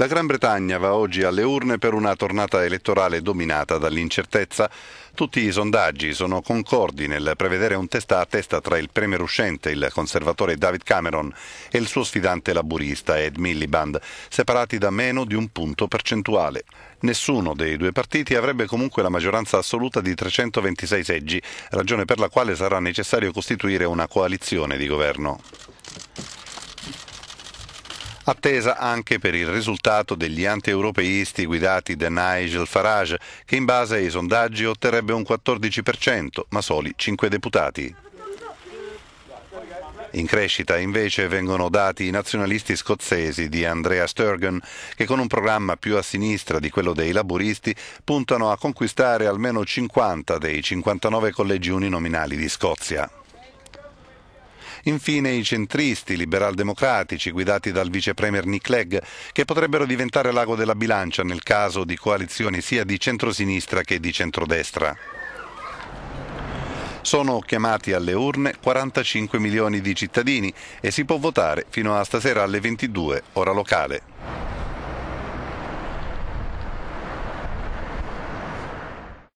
La Gran Bretagna va oggi alle urne per una tornata elettorale dominata dall'incertezza. Tutti i sondaggi sono concordi nel prevedere un testa a testa tra il premier uscente, il conservatore David Cameron, e il suo sfidante laburista Ed Miliband, separati da meno di un punto percentuale. Nessuno dei due partiti avrebbe comunque la maggioranza assoluta di 326 seggi, ragione per la quale sarà necessario costituire una coalizione di governo attesa anche per il risultato degli anti-europeisti guidati da Nigel Farage, che in base ai sondaggi otterrebbe un 14%, ma soli 5 deputati. In crescita invece vengono dati i nazionalisti scozzesi di Andrea Sturgeon, che con un programma più a sinistra di quello dei laburisti puntano a conquistare almeno 50 dei 59 collegi uninominali di Scozia. Infine i centristi liberal-democratici guidati dal vicepremier Nick Clegg che potrebbero diventare l'ago della bilancia nel caso di coalizioni sia di centrosinistra che di centrodestra. Sono chiamati alle urne 45 milioni di cittadini e si può votare fino a stasera alle 22, ora locale.